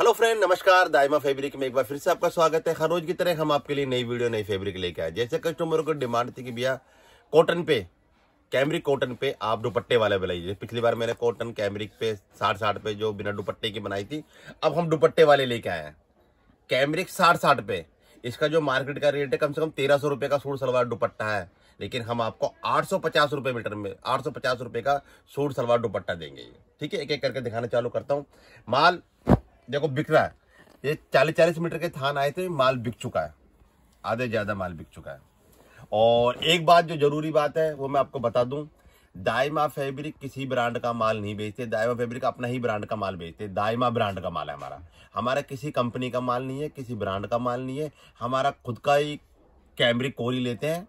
hello friend नमस्कार दायमा fabric में एक बार फिर से आपका स्वागत है हर रोज की तरह हम आपके लिए नई वीडियो नई फैब्रिक लेके आए जैसे कस्टमरों को डिमांड थी कि भैया कॉटन पे कैमरिक कॉटन पे आप दुपट्टे वाले बनाइए पिछली बार मैंने कॉटन कैमरिक पे साठ साठ पे जो बिना दुपट्टे की बनाई थी अब हम दुपट्टे वाले लेके आए हैं कैमरिक साठ साठ पे इसका जो मार्केट का रेट है कम से कम तेरह सौ रुपये का सूट सलवार दुपट्टा है लेकिन हम आपको आठ सौ पचास रुपये मीटर में आठ सौ पचास रुपये का सूट सलवार दुपट्टा देंगे ठीक है एक एक करके दिखाना चालू करता हूँ माल देखो बिक रहा है ये चालीस चालीस मीटर के थान आए थे माल बिक चुका है आधे ज़्यादा माल बिक चुका है और एक बात जो ज़रूरी बात है वो मैं आपको बता दूं दाइमा फैब्रिक किसी ब्रांड का माल नहीं बेचते दाइमा फैब्रिक अपना ही ब्रांड का माल बेचते दाइमा ब्रांड का माल है हमारा हमारा किसी कंपनी का माल नहीं है किसी ब्रांड का माल नहीं है हमारा खुद का ही कैमरिक कोरी लेते हैं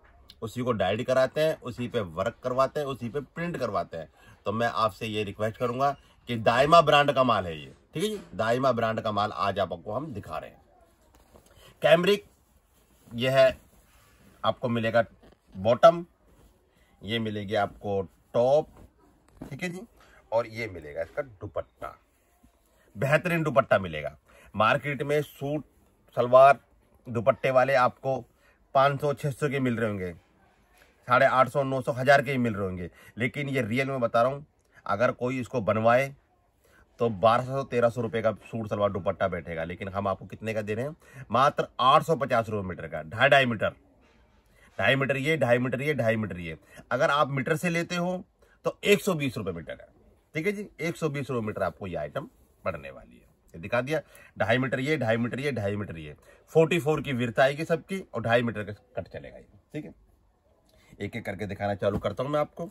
उसी को डाइड कराते हैं उसी पे वर्क करवाते हैं उसी पे प्रिंट करवाते हैं तो मैं आपसे ये रिक्वेस्ट करूँगा कि दाइमा ब्रांड का माल है ये ठीक है जी दाइमा ब्रांड का माल आज आपको हम दिखा रहे हैं कैमरिक ये है आपको मिलेगा बॉटम ये मिलेगी आपको टॉप ठीक है जी और ये मिलेगा इसका दुपट्टा बेहतरीन दुपट्टा मिलेगा मार्केट में सूट सलवार दुपट्टे वाले आपको 500 600 के मिल रहे होंगे साढ़े आठ सौ नौ सौ हज़ार के ही मिल रहे होंगे लेकिन ये रियल में बता रहा हूँ अगर कोई इसको बनवाए तो बारह सौ तेरह सौ रुपये का सूट सलवार दुपट्टा बैठेगा लेकिन हम आपको कितने का दे रहे हैं मात्र आठ सौ पचास रुपये मीटर का ढाई ढाई मीटर ढाई मीटर ये ढाई मीटर ये ढाई मीटर ये अगर आप मीटर से लेते हो तो एक सौ बीस रुपये मीटर का ठीक है जी एक सौ बीस रुपये मीटर आपको ये आइटम पड़ने वाली है ये दिखा दिया ढाई मीटर ये ढाई मीटर ये ढाई मीटर ये फोर्टी फोर की वीरता आएगी सबकी और ढाई मीटर का कट चलेगा ये ठीक है एक एक करके दिखाना चालू करता हूँ मैं आपको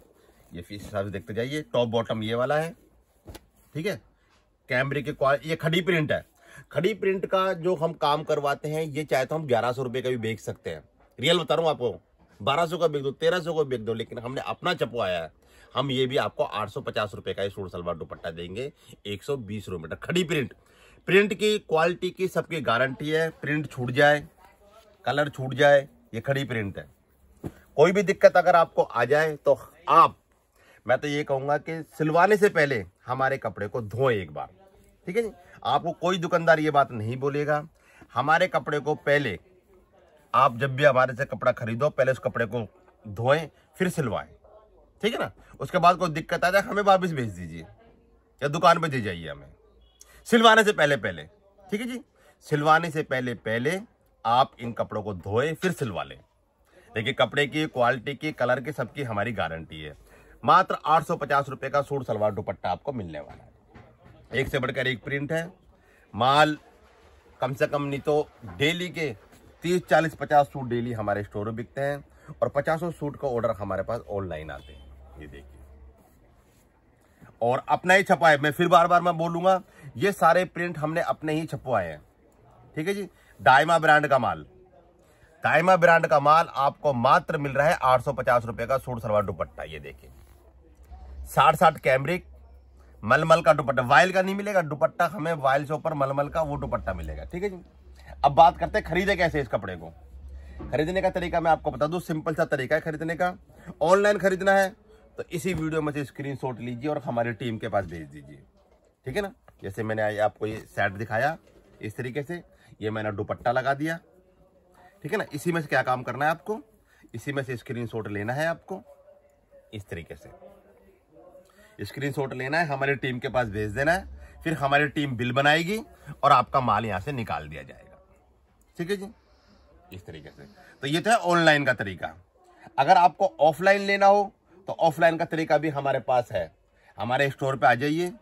ये फीस हिसाब से देखते जाइए टॉप बॉटम ये वाला है ठीक है कैमरे के ये खड़ी प्रिंट है खड़ी प्रिंट का जो हम काम करवाते हैं ये चाहे तो हम ग्यारह सौ रुपये का भी बेच सकते हैं रियल बता रहा हूँ आपको बारह सौ का बेच दो तेरह सौ का बेच दो लेकिन हमने अपना चपवाया है हम ये भी आपको आठ सौ पचास रुपये का ये सूट सलवार दुपट्टा देंगे एक सौ बीस रुपये खड़ी प्रिंट प्रिंट की क्वालिटी की सबकी गारंटी है प्रिंट छूट जाए कलर छूट जाए ये खड़ी प्रिंट है कोई भी दिक्कत अगर आपको आ जाए तो आप मैं तो ये कहूँगा कि सिलवाने से पहले हमारे कपड़े को धोएं एक बार ठीक है जी आपको कोई दुकानदार ये बात नहीं बोलेगा हमारे कपड़े को पहले आप जब भी हमारे से कपड़ा खरीदो पहले उस कपड़े को धोएं फिर सिलवाएं ठीक है ना उसके बाद कोई दिक्कत आ जाए हमें वापस भेज दीजिए या दुकान पर दे जाइए हमें सिलवाने से पहले पहले ठीक है जी सिलवाने से पहले पहले आप इन कपड़ों को धोएं फिर सिलवा लें देखिए कपड़े की क्वालिटी की कलर की सबकी हमारी गारंटी है मात्र आठ सौ का सूट सलवार दुपट्टा आपको मिलने वाला है एक से बढ़कर एक प्रिंट है माल कम से कम नहीं तो डेली के तीस चालीस पचास सूट डेली हमारे स्टोर में बिकते हैं और पचासों सूट का ऑर्डर हमारे पास ऑनलाइन आते हैं ये देखिए और अपना ही छपा है मैं फिर बार बार मैं बोलूंगा ये सारे प्रिंट हमने अपने ही छपवाए हैं ठीक है जी डायमा ब्रांड का माल डायमा ब्रांड का माल आपको मात्र मिल रहा है आठ सौ पचास रुपए का सूट सलवार दुपट्टा ये देखिए साठ साठ कैमरिक मलमल का दुपट्टा वायल का नहीं मिलेगा दुपट्टा हमें वायल से ऊपर मलमल का वो दुपट्टा मिलेगा ठीक है जी अब बात करते हैं खरीदे कैसे इस कपड़े को खरीदने का तरीका मैं आपको बता दूं सिंपल सा तरीका है खरीदने का ऑनलाइन खरीदना है तो इसी वीडियो में से स्क्रीन लीजिए और हमारी टीम के पास भेज दीजिए ठीक है ना जैसे मैंने आपको ये सेट दिखाया इस तरीके से ये मैंने दुपट्टा लगा दिया ठीक है ना इसी में से क्या काम करना है आपको इसी में से स्क्रीन लेना है आपको इस तरीके से स्क्रीनशॉट लेना है हमारी टीम के पास भेज देना है फिर हमारी टीम बिल बनाएगी और आपका माल यहाँ से निकाल दिया जाएगा ठीक है जी इस तरीके से तो ये था ऑनलाइन का तरीका अगर आपको ऑफलाइन लेना हो तो ऑफलाइन का तरीका भी हमारे पास है हमारे स्टोर पर आ जाइए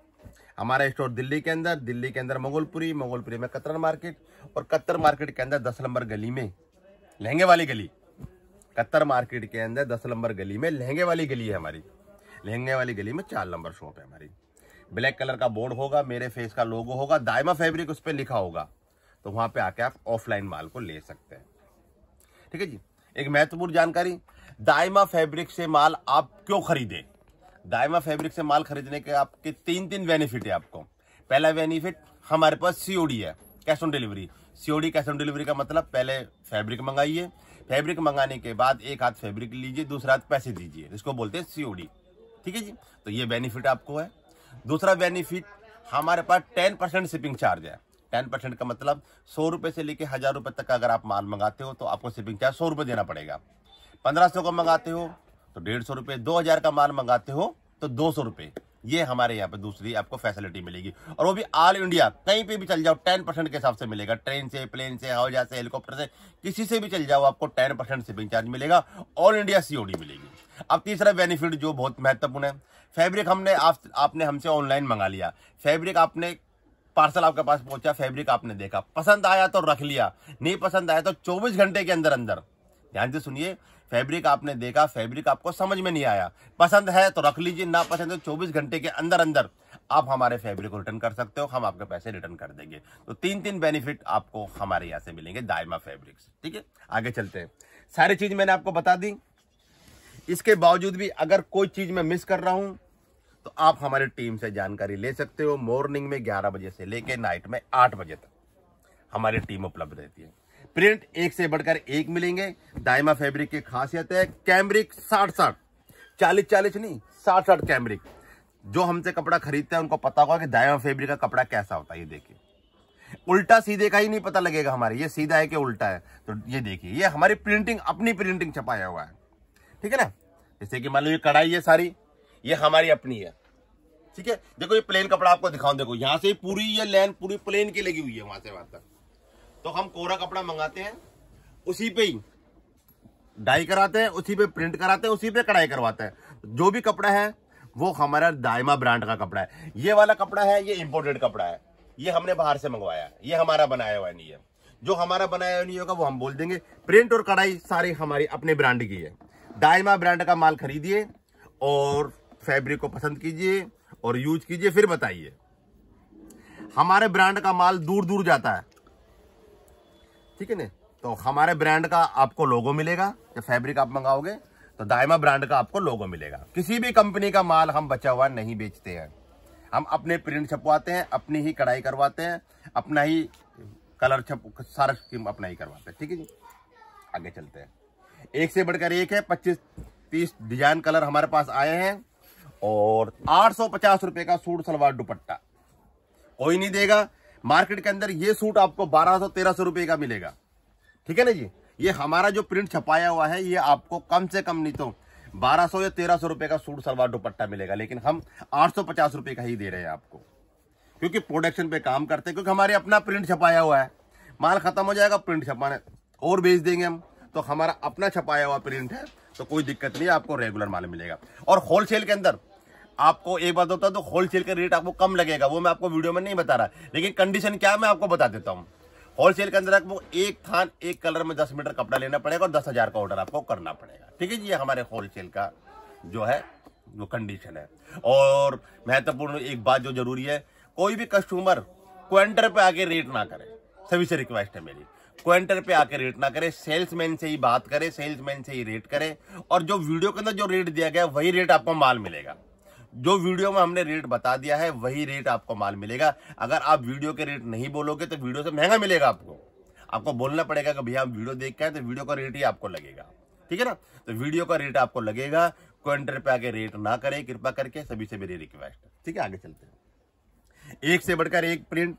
हमारा स्टोर दिल्ली के अंदर दिल्ली के अंदर मोगलपुरी मोगलपुरी में कतर मार्केट और कतर मार्केट के अंदर दस नंबर गली में लहंगे वाली गली कतर मार्केट के अंदर दस नंबर गली में लहंगे वाली गली है हमारी लहंगे वाली गली में चार नंबर शॉप है हमारी ब्लैक कलर का बोर्ड होगा मेरे फेस का लोगो होगा दायमा फैब्रिक उस पर लिखा होगा तो वहां पे आके आप ऑफलाइन माल को ले सकते हैं ठीक है जी एक महत्वपूर्ण जानकारी दायमा फैब्रिक से माल आप क्यों खरीदें दायमा फैब्रिक से माल खरीदने के आपके तीन तीन बेनिफिट है आपको पहला बेनिफिट हमारे पास सीओडी है cash on delivery COD cash on delivery का मतलब पहले फैब्रिक मंगाइए फैब्रिक मंगाने के बाद एक हाथ फैब्रिक लीजिए दूसरा हाथ पैसे दीजिए इसको बोलते हैं सीओडी ठीक है जी तो ये बेनिफिट आपको है दूसरा बेनिफिट हमारे पास टेन परसेंट शिपिंग चार्ज है टेन परसेंट का मतलब सौ रुपये से लेकर हज़ार रुपये तक अगर आप माल मंगाते हो तो आपको शिपिंग चार्ज सौ रुपये देना पड़ेगा पंद्रह सौ का मंगाते हो तो डेढ़ सौ रुपये दो हज़ार का माल मंगाते हो तो दो सौ रुपये ये हमारे यहाँ पे दूसरी आपको फैसिलिटी मिलेगी और वो भी ऑल इंडिया कहीं पे भी चल जाओ टेन परसेंट के हिसाब से मिलेगा ट्रेन से प्लेन से हवाई जहाज से हेलीकॉप्टर से किसी से भी चल जाओ आपको टेन परसेंट शिपिंग चार्ज मिलेगा ऑल इंडिया सीओडी मिलेगी अब तीसरा बेनिफिट जो बहुत महत्वपूर्ण है फैब्रिक हमने आप, आपने हमसे ऑनलाइन मंगा लिया फैब्रिक आपने पार्सल आपके पास पहुंचा फैब्रिक आपने देखा पसंद आया तो रख लिया नहीं पसंद आया तो 24 घंटे के अंदर अंदर ध्यान से सुनिए फैब्रिक आपने देखा फैब्रिक आपको समझ में नहीं आया पसंद है तो रख लीजिए ना पसंद है तो चौबीस घंटे के अंदर अंदर आप हमारे फैब्रिक को रिटर्न कर सकते हो हम आपके पैसे रिटर्न कर देंगे तो तीन तीन बेनिफिट आपको हमारे यहाँ से मिलेंगे दायमा फैब्रिक्स ठीक है आगे चलते हैं सारी चीज मैंने आपको बता दी इसके बावजूद भी अगर कोई चीज मैं मिस कर रहा हूं तो आप हमारी टीम से जानकारी ले सकते हो मॉर्निंग में ग्यारह बजे से लेके नाइट में आठ बजे तक हमारी टीम उपलब्ध रहती है प्रिंट एक से बढ़कर एक मिलेंगे डायमा फैब्रिक की खासियत है कैमरिक साठ साठ चालीस चालीस नहीं साठ साठ कैमरिक जो हमसे कपड़ा खरीदते हैं उनको पता होगा कि डायमा फैब्रिक का कपड़ा कैसा होता है ये देखिए उल्टा सीधे का ही नहीं पता लगेगा हमारे ये सीधा है कि उल्टा है तो ये देखिए ये हमारी प्रिंटिंग अपनी प्रिंटिंग छपाया हुआ है ठीक है ना जैसे कि मान लो ये कढ़ाई है सारी ये हमारी अपनी है ठीक है देखो ये प्लेन कपड़ा आपको दिखाऊं देखो यहाँ से पूरी ये लाइन पूरी प्लेन की लगी हुई है वहां से वहां तक तो हम कोरा कपड़ा मंगाते हैं उसी पे ही डाई कराते हैं उसी पे प्रिंट कराते हैं उसी पे कढ़ाई करवाते हैं जो भी कपड़ा है वो हमारा दायमा ब्रांड का कपड़ा है ये वाला कपड़ा है ये इम्पोर्टेड कपड़ा है ये हमने बाहर से मंगवाया ये हमारा बनाया हुआ नहीं है जो हमारा बनाया हुआ नहीं होगा वो हम बोल देंगे प्रिंट और कढ़ाई सारी हमारी अपने ब्रांड की है डायमा ब्रांड का माल खरीदिए और फैब्रिक को पसंद कीजिए और यूज कीजिए फिर बताइए हमारे ब्रांड का माल दूर दूर जाता है ठीक है ना तो हमारे ब्रांड का आपको लोगो मिलेगा जब फैब्रिक आप मंगाओगे तो दायमा ब्रांड का आपको लोगो मिलेगा किसी भी कंपनी का माल हम बचा हुआ नहीं बेचते हैं हम अपने प्रिंट छपवाते हैं अपनी ही कढ़ाई करवाते हैं अपना ही कलर छप सारा स्कीम अपना ही करवाते हैं ठीक है जी आगे चलते हैं एक से बढ़कर एक है पच्चीस तीस डिजाइन कलर हमारे पास आए हैं और आठ सौ पचास रुपये का सूट सलवार दुपट्टा कोई नहीं देगा मार्केट के अंदर ये सूट आपको बारह सौ तेरह सौ रुपए का मिलेगा ठीक है ना जी ये हमारा जो प्रिंट छपाया हुआ है ये आपको कम से कम नहीं तो बारह सौ या तेरह सौ रुपए का सूट सलवार दुपट्टा मिलेगा लेकिन हम आठ सौ पचास रुपए का ही दे रहे हैं आपको क्योंकि प्रोडक्शन पे काम करते हैं क्योंकि हमारे अपना प्रिंट छपाया हुआ है माल खत्म हो जाएगा प्रिंट छपाने और बेच देंगे हम तो हमारा अपना छपाया हुआ प्रिंट है तो कोई दिक्कत नहीं आपको रेगुलर माल मिलेगा और होलसेल के अंदर आपको एक बात होता है तो होलसेल का रेट आपको कम लगेगा वो मैं आपको वीडियो में नहीं बता रहा लेकिन कंडीशन क्या है मैं आपको बता देता हूँ होलसेल के अंदर आपको एक थान एक कलर में दस मीटर कपड़ा लेना पड़ेगा और दस हजार का ऑर्डर आपको करना पड़ेगा ठीक है जी ये हमारे होलसेल का जो है वो कंडीशन है और महत्वपूर्ण एक बात जो जरूरी है कोई भी कस्टमर क्वेंटर पे आके रेट ना करे सभी से रिक्वेस्ट है मेरी क्वेंटर पे आके रेट ना करे सेल्समैन से ही बात करे सेल्समैन से ही रेट करे और जो वीडियो के अंदर जो रेट दिया गया वही रेट आपको माल मिलेगा जो वीडियो में हमने रेट बता दिया है वही रेट आपको माल मिलेगा अगर आप वीडियो के रेट नहीं बोलोगे तो वीडियो से महंगा मिलेगा आपको आपको बोलना पड़ेगा कि भैया हम वीडियो देख के आए तो वीडियो का रेट ही आपको लगेगा ठीक है ना तो वीडियो का रेट आपको लगेगा क्विंटल पे आके रेट ना करें कृपा करके सभी से मेरी रिक्वेस्ट ठीक है आगे चलते हैं एक से बढ़कर एक प्रिंट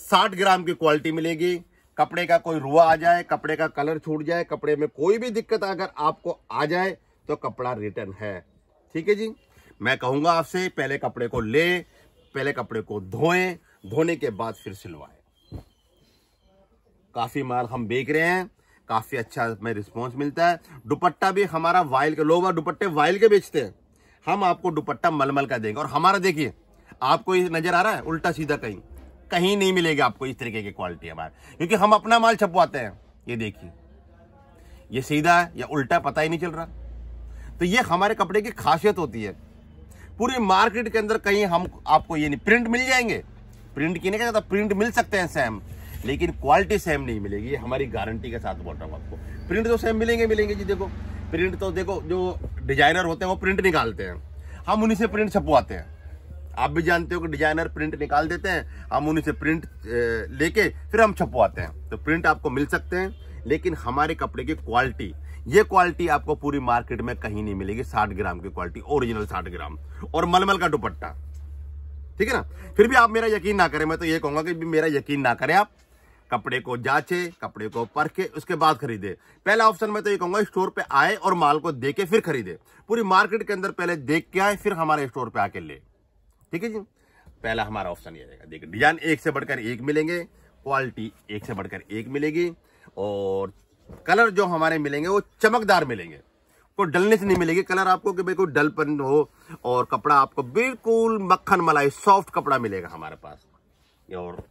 साठ ग्राम की क्वालिटी मिलेगी कपड़े का कोई रुआ आ जाए कपड़े का कलर छूट जाए कपड़े में कोई भी दिक्कत अगर आपको आ जाए तो कपड़ा रिटर्न है ठीक है जी मैं कहूंगा आपसे पहले कपड़े को ले पहले कपड़े को धोएं धोने के बाद फिर सिलवाएं काफ़ी माल हम बेच रहे हैं काफ़ी अच्छा हमें रिस्पॉन्स मिलता है दुपट्टा भी हमारा वाइल के लोग दुपट्टे वाइल के बेचते हैं हम आपको दुपट्टा मलमल का देंगे और हमारा देखिए आपको ये नज़र आ रहा है उल्टा सीधा कहीं कहीं नहीं मिलेगा आपको इस तरीके की क्वालिटी हमारे क्योंकि हम अपना माल छपवाते हैं ये देखिए ये सीधा है या उल्टा पता ही नहीं चल रहा तो ये हमारे कपड़े की खासियत होती है पूरी मार्केट के अंदर कहीं हम आपको ये नहीं प्रिंट मिल जाएंगे प्रिंट की नहीं कहता प्रिंट मिल सकते हैं सेम लेकिन क्वालिटी सेम नहीं मिलेगी हमारी गारंटी के साथ बोल रहा हूँ आपको प्रिंट तो सेम मिलेंगे मिलेंगे जी देखो प्रिंट तो देखो जो डिजाइनर होते हैं वो प्रिंट निकालते हैं हम उन्हीं से प्रिंट छपवाते हैं आप भी जानते हो कि डिजाइनर प्रिंट निकाल देते हैं हम उन्हीं से प्रिंट लेके फिर हम छपवाते हैं तो प्रिंट आपको मिल सकते हैं लेकिन हमारे कपड़े की क्वालिटी ये क्वालिटी आपको पूरी मार्केट में कहीं नहीं मिलेगी साठ ग्राम की क्वालिटी ओरिजिनल साठ ग्राम और मलमल का दुपट्टा ठीक है ना फिर भी आप मेरा यकीन ना करें मैं तो ये कहूंगा कि मेरा यकीन ना करें आप कपड़े को जांचे कपड़े को परखे उसके बाद खरीदे पहला ऑप्शन में तो ये कहूंगा स्टोर पे आए और माल को देके फिर खरीदे पूरी मार्केट के अंदर पहले देख के आए फिर हमारे स्टोर पे आके ले ठीक है जी पहला हमारा ऑप्शन ये रहेगा देखिए डिजाइन एक से बढ़कर एक मिलेंगे क्वालिटी एक से बढ़कर एक मिलेगी और कलर जो हमारे मिलेंगे वो चमकदार मिलेंगे कोई डलने से नहीं मिलेगी कलर आपको कि बिल्कुल डलपन हो और कपड़ा आपको बिल्कुल मक्खन मलाई सॉफ्ट कपड़ा मिलेगा हमारे पास और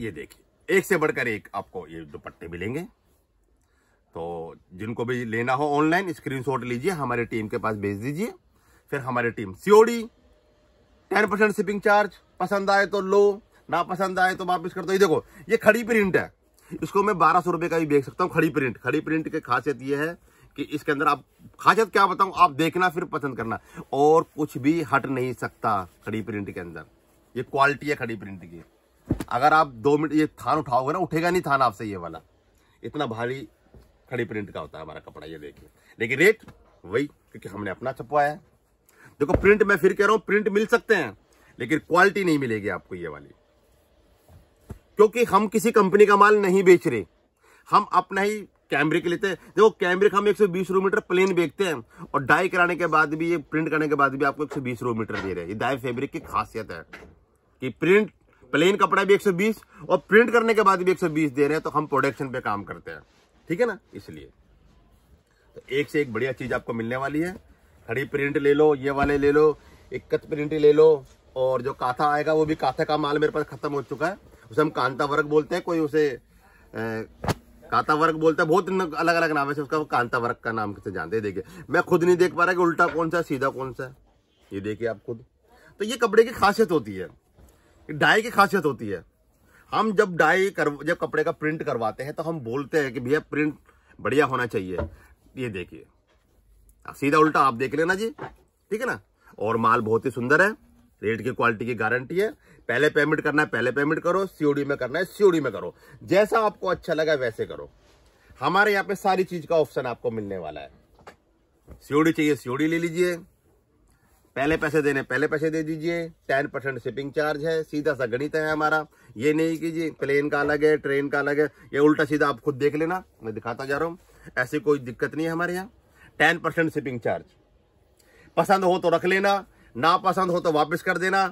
ये देखिए एक से बढ़कर एक आपको ये दुपट्टे मिलेंगे तो जिनको भी लेना हो ऑनलाइन स्क्रीनशॉट लीजिए हमारी टीम के पास भेज दीजिए फिर हमारी team COD ten percent shipping charge पसंद आए तो लो ना पसंद आए तो वापस कर दो ये देखो ये खड़ी प्रिंट है इसको मैं बारह सौ रुपये का भी बेच सकता हूँ खड़ी प्रिंट खड़ी प्रिंट की खासियत ये है कि इसके अंदर आप खासियत क्या बताऊँ आप देखना फिर पसंद करना और कुछ भी हट नहीं सकता खड़ी प्रिंट के अंदर ये क्वालिटी है खड़ी प्रिंट की अगर आप दो मिनट ये थान उठाओगे ना उठेगा नहीं थान आपसे ये वाला इतना भारी खड़ी प्रिंट का होता है हमारा कपड़ा ये देखिए लेकिन रेट वही क्योंकि हमने अपना छपवाया है देखो प्रिंट मैं फिर कह रहा हूँ प्रिंट मिल सकते हैं लेकिन क्वालिटी नहीं मिलेगी आपको ये वाली क्योंकि हम किसी कंपनी का माल नहीं बेच रहे हम अपना ही कैमरिक लेते हैं देखो कैमरिक हम 120 मीटर प्लेन बेचते हैं और डाई कराने के बाद भी ये प्रिंट करने के बाद भी आपको 120 मीटर दे रहे हैं ये डाई फैब्रिक की खासियत है कि प्रिंट प्लेन कपड़ा भी 120 और प्रिंट करने के बाद भी 120 दे रहे हैं तो हम प्रोडक्शन पे काम करते हैं ठीक है ना इसलिए तो एक से एक बढ़िया चीज आपको मिलने वाली है खड़ी प्रिंट ले लो ये वाले ले लो इक्कत प्रिंट ले लो और जो काथा आएगा वो भी काथा का माल मेरे पास खत्म हो चुका है उसे हम कांता वर्ग बोलते हैं कोई उसे कांता वर्ग बोलता है बहुत अलग अलग नाम है उसका कांता वर्ग का नाम किसे जानते हैं देखिए मैं खुद नहीं देख पा रहा कि उल्टा कौन सा सीधा कौन सा है ये देखिए आप खुद तो ये कपड़े की खासियत होती है डाई की खासियत होती है हम जब डाई कर जब कपड़े का प्रिंट करवाते हैं तो हम बोलते हैं कि भैया प्रिंट बढ़िया होना चाहिए ये देखिए सीधा उल्टा आप देख लेना जी ठीक है ना और माल बहुत ही सुंदर है रेट की क्वालिटी की गारंटी है पहले पेमेंट करना है पहले पेमेंट करो सीओडी में करना है सीओडी में करो जैसा आपको अच्छा लगा वैसे करो हमारे यहाँ पे सारी चीज का ऑप्शन आपको मिलने वाला है सीओडी चाहिए सीओडी ले लीजिए पहले पैसे देने पहले पैसे दे दीजिए टेन परसेंट शिपिंग चार्ज है सीधा सा गणित है हमारा ये नहीं कीजिए प्लेन का अलग है ट्रेन का अलग है ये उल्टा सीधा आप खुद देख लेना मैं दिखाता जा रहा हूँ ऐसी कोई दिक्कत नहीं है हमारे यहाँ टेन परसेंट शिपिंग चार्ज पसंद हो तो रख लेना नापसंद हो तो वापस कर देना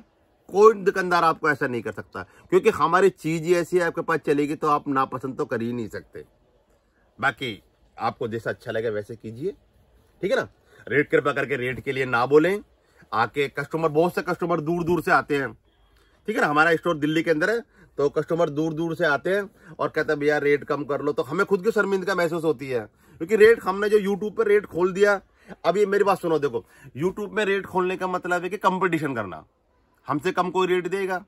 कोई दुकानदार आपको ऐसा नहीं कर सकता क्योंकि हमारी चीज़ ही ऐसी है आपके पास चलेगी तो आप नापसंद तो कर ही नहीं सकते बाकी आपको जैसा अच्छा लगे वैसे कीजिए ठीक है ना रेट कृपा करके रेट के लिए ना बोलें आके कस्टमर बहुत से कस्टमर दूर दूर से आते हैं ठीक है ना हमारा स्टोर दिल्ली के अंदर है तो कस्टमर दूर दूर से आते हैं और कहते हैं भैया रेट कम कर लो तो हमें खुद की शर्मिंदगा महसूस होती है क्योंकि रेट हमने जो यूट्यूब पर रेट खोल दिया अब ये मेरी बात सुनो देखो यूट्यूब में रेट खोलने का मतलब है कि कंपटीशन करना हमसे कम कोई रेट देगा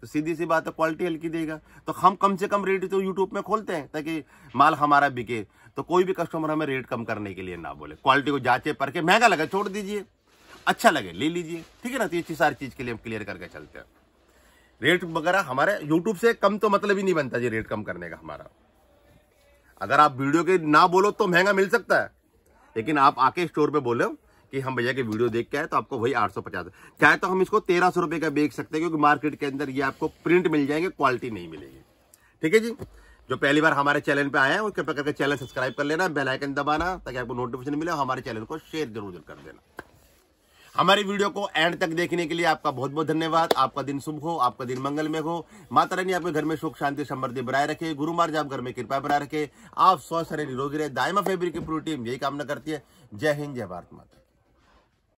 तो सीधी सी बात है क्वालिटी हल्की देगा तो हम कम से कम रेट तो यूट्यूब में खोलते हैं ताकि माल हमारा बिके तो कोई भी कस्टमर हमें रेट कम करने के लिए ना बोले क्वालिटी को जांचे परखे महंगा लगे छोड़ दीजिए अच्छा लगे ले लीजिए ठीक है ना तो ये सारी चीज़ के लिए हम क्लियर करके चलते हैं रेट वगैरह हमारे यूट्यूब से कम तो मतलब ही नहीं बनता जी रेट कम करने का हमारा अगर आप वीडियो के ना बोलो तो महंगा मिल सकता है लेकिन आप आके स्टोर पे बोले हो कि हम भैया के वीडियो देख के आए तो आपको वही आठ सौ पचास चाहे तो हम इसको तेरह सौ रुपए का बेच सकते हैं क्योंकि मार्केट के अंदर ये आपको प्रिंट मिल जाएंगे क्वालिटी नहीं मिलेगी ठीक है जी जो पहली बार हमारे चैनल पे आए हैं कृपया करके चैनल सब्सक्राइब कर लेना बेलाइकन दबाना ताकि आपको नोटिफिकेशन मिले हमारे चैनल को शेयर जरूर कर देना हमारे वीडियो को एंड तक देखने के लिए आपका बहुत बहुत धन्यवाद आपका दिन शुभ हो आपका दिन मंगल में हो माता रानी आपके घर में सुख शांति समृद्धि बनाए रखे गुरु मार्ग आप घर में कृपा बनाए रखे आप स्वस्थ रहे निरोगी रहे दायमा फेब्रिक की पूरी टीम यही कामना करती है जय हिंद जय भारत माता